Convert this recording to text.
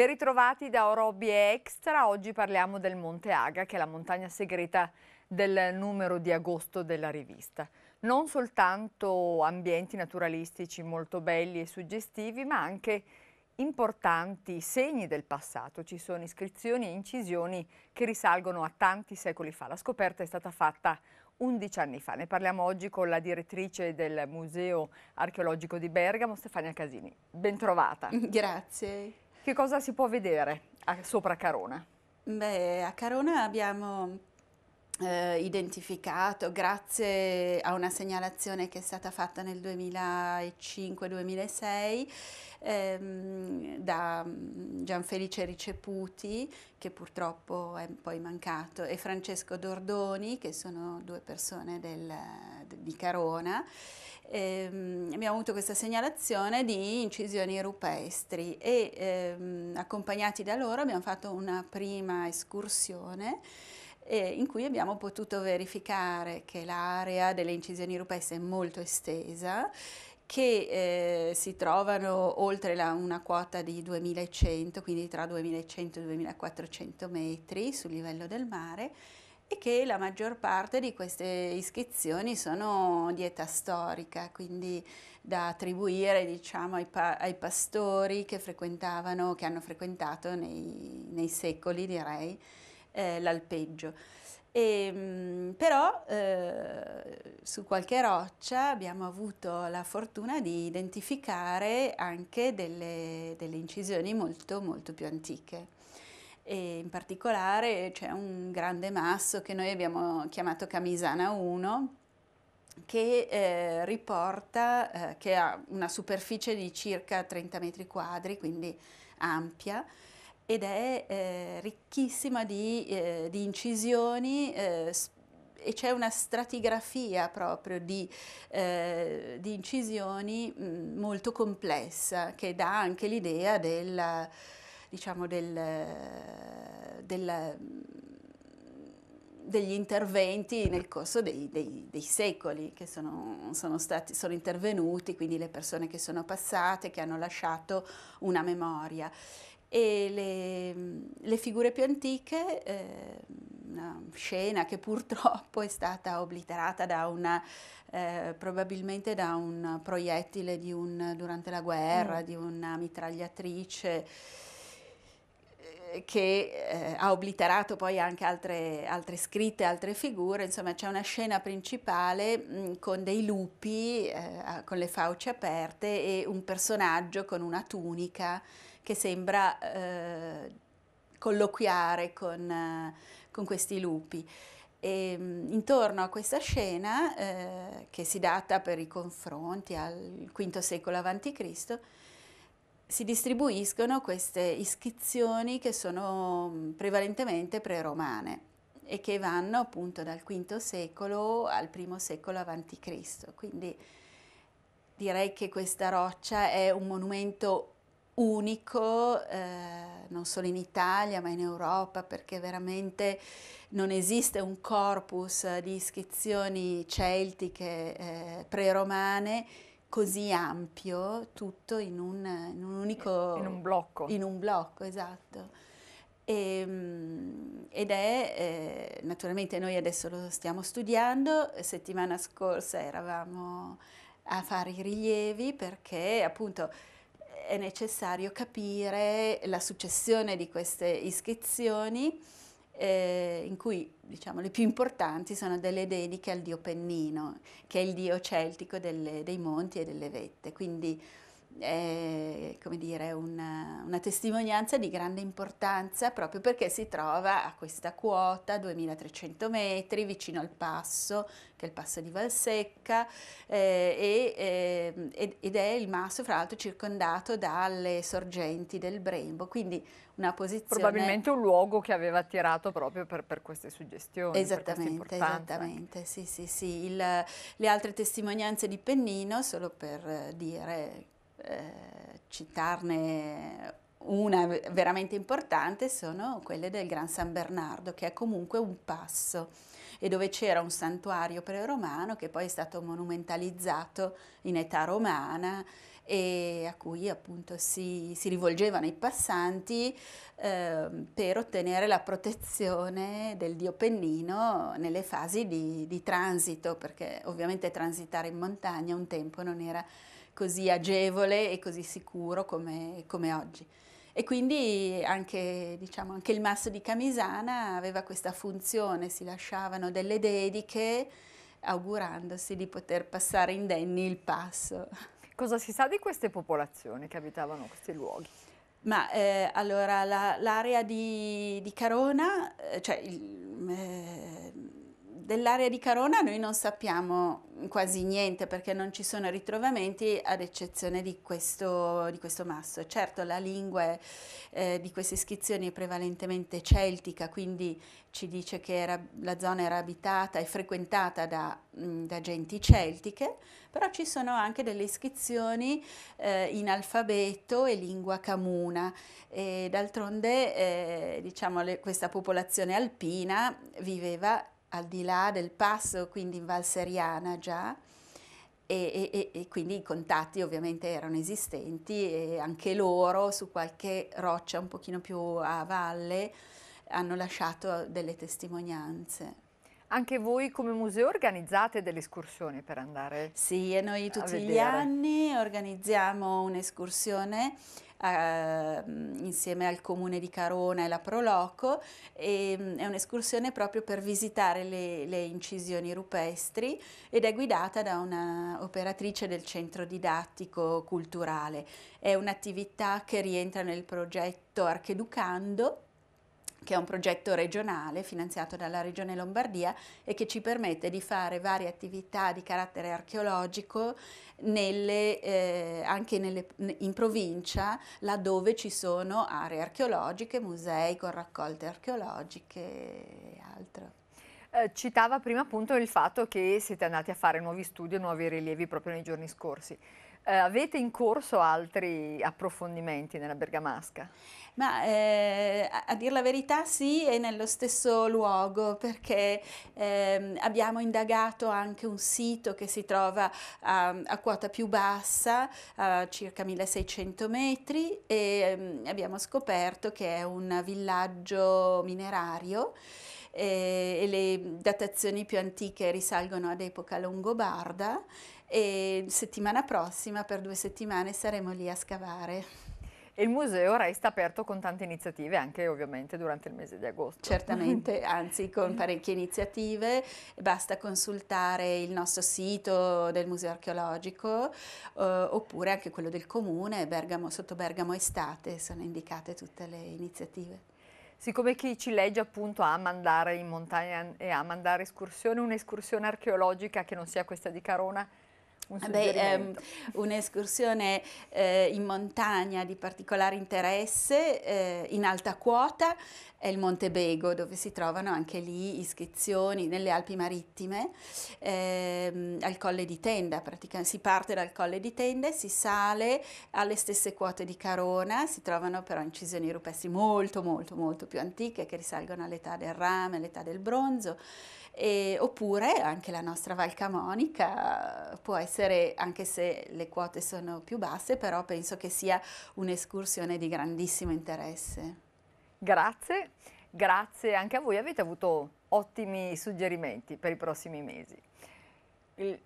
Ben ritrovati da Orobi Extra, oggi parliamo del Monte Aga, che è la montagna segreta del numero di agosto della rivista. Non soltanto ambienti naturalistici molto belli e suggestivi, ma anche importanti segni del passato. Ci sono iscrizioni e incisioni che risalgono a tanti secoli fa. La scoperta è stata fatta 11 anni fa. Ne parliamo oggi con la direttrice del Museo Archeologico di Bergamo, Stefania Casini. Bentrovata. Grazie. Che cosa si può vedere a, sopra Carona? Beh, a Carona abbiamo eh, identificato grazie a una segnalazione che è stata fatta nel 2005-2006 ehm, da mm, Gianfelice Riceputi che purtroppo è poi mancato e Francesco Dordoni che sono due persone del, di Carona ehm, abbiamo avuto questa segnalazione di incisioni rupestri e ehm, accompagnati da loro abbiamo fatto una prima escursione eh, in cui abbiamo potuto verificare che l'area delle incisioni rupesse è molto estesa che eh, si trovano oltre la, una quota di 2100, quindi tra 2100 e 2400 metri sul livello del mare e che la maggior parte di queste iscrizioni sono di età storica, quindi da attribuire diciamo, ai, pa ai, pastori che, che hanno frequentato nei, nei secoli direi eh, l'alpeggio. E, ehm, però eh, su qualche roccia abbiamo avuto la fortuna di identificare anche delle, delle incisioni molto, molto più antiche. E in particolare c'è un grande masso che noi abbiamo chiamato Camisana 1 che eh, riporta, eh, che ha una superficie di circa 30 metri quadri, quindi ampia, ed è eh, ricchissima di, eh, di incisioni eh, e c'è una stratigrafia proprio di, eh, di incisioni mh, mm, molto complessa che dà anche l'idea del, diciamo del, del, degli interventi nel corso dei, dei, dei secoli che sono, sono, stati, sono intervenuti, quindi le persone che sono passate, che hanno lasciato una memoria e le, mm, le figure più antiche, eh, una scena che purtroppo è stata obliterata da una, eh, probabilmente da un proiettile un, durante la guerra, mm. di una mitragliatrice eh, che eh, ha obliterato poi anche altre, altre, scritte, altre figure, insomma c'è una scena principale mh, mm, con dei lupi eh, con le fauci aperte e un personaggio con una tunica che sembra eh, colloquiare con, eh, con, questi lupi. E, ehm, intorno a questa scena, eh, che si data per i confronti al V secolo a.C., si distribuiscono queste iscrizioni che sono prevalentemente preromane e che vanno appunto dal V secolo al I secolo a.C. Quindi direi che questa roccia è un monumento unico, eh, non solo in Italia ma in Europa, perché veramente non esiste un corpus di iscrizioni celtiche eh, pre-romane così ampio, tutto in un, in un unico... In un blocco. In un blocco, esatto ehm, ed è, eh, naturalmente noi adesso lo stiamo studiando, settimana scorsa eravamo a fare i rilievi perché appunto è necessario capire la successione di queste iscrizioni eh, in cui diciamo, le più importanti sono delle dediche al dio Pennino, che è il dio celtico delle, dei monti e delle vette. Quindi è come dire, una, una, testimonianza di grande importanza proprio perché si trova a questa quota, 2300 metri, vicino al passo, che è il passo di Valsecca, eh, e, eh, ed è il masso fra l'altro circondato dalle sorgenti del Brembo, quindi una posizione... Probabilmente un luogo che aveva attirato proprio per, per queste suggestioni. Esattamente, esattamente, sì, sì, sì. Il, le altre testimonianze di Pennino, solo per eh, dire eh, citarne una veramente importante sono quelle del Gran San Bernardo, che è comunque un passo e dove c'era un santuario preromano che poi è stato monumentalizzato in età romana e a cui appunto si, si rivolgevano i passanti eh, per ottenere la protezione del dio Pennino nelle fasi di, di transito, perché ovviamente transitare in montagna un tempo non era così agevole e così sicuro come, come oggi. E quindi anche, diciamo, anche, il masso di Camisana aveva questa funzione, si lasciavano delle dediche augurandosi di poter passare indenni il passo. Cosa si sa di queste popolazioni che abitavano questi luoghi? Ma eh, allora l'area la, di, di, Carona, eh, cioè eh, dell'area di Carona noi non sappiamo quasi niente perché non ci sono ritrovamenti ad eccezione di questo, di questo masso. Certo la lingua eh, di queste iscrizioni è prevalentemente celtica, quindi ci dice che era, la zona era abitata e frequentata da, mh, mm, da, genti celtiche, però ci sono anche delle iscrizioni eh, in alfabeto e lingua camuna. E d'altronde eh, diciamo, le, questa popolazione alpina viveva al di là del passo, quindi in Val Seriana già, e, e, e, quindi i contatti ovviamente erano esistenti e anche loro su qualche roccia un pochino più a valle hanno lasciato delle testimonianze. Anche voi come museo organizzate delle escursioni per andare? Sì, e noi tutti gli anni organizziamo un'escursione eh, insieme al comune di Carona e la Proloco, e, ehm, è un'escursione proprio per visitare le, le, incisioni rupestri ed è guidata da un'operatrice del centro didattico culturale. È un'attività che rientra nel progetto Archeducando che è un progetto regionale finanziato dalla Regione Lombardia e che ci permette di fare varie attività di carattere archeologico nelle, eh, anche nelle, in provincia laddove ci sono aree archeologiche, musei con raccolte archeologiche e altro. Eh, citava prima appunto il fatto che siete andati a fare nuovi studi e nuovi rilievi proprio nei giorni scorsi. Eh, avete in corso altri approfondimenti nella Bergamasca? Ma eh, a, a dir la verità sì, è nello stesso luogo perché eh, abbiamo indagato anche un sito che si trova a, a quota più bassa, a circa 1600 metri e ehm, abbiamo scoperto che è un villaggio minerario eh, e le datazioni più antiche risalgono ad epoca longobarda e settimana prossima per due settimane saremo lì a scavare. E il museo resta aperto con tante iniziative, anche ovviamente durante il mese di agosto. Certamente, anzi con parecchie iniziative, basta consultare il nostro sito del Museo Archeologico eh, oppure anche quello del Comune, Bergamo, sotto Bergamo Estate, sono indicate tutte le iniziative. Siccome chi ci legge appunto ama andare in montagna e ama andare escursione, un'escursione archeologica che non sia questa di Carona, Beh, ehm, un'escursione eh, in montagna di particolare interesse, eh, in alta quota, è il Monte Bego, dove si trovano anche lì iscrizioni nelle Alpi Marittime, ehm, al Colle di Tenda, si parte dal Colle di Tenda e si sale alle stesse quote di Carona, si trovano però incisioni rupestri molto molto molto più antiche che risalgono all'età del rame, all'età del bronzo e, oppure anche la nostra Valcamonica può essere, anche se le quote sono più basse, però penso che sia un'escursione di grandissimo interesse. Grazie, grazie anche a voi, avete avuto ottimi suggerimenti per i prossimi mesi. Il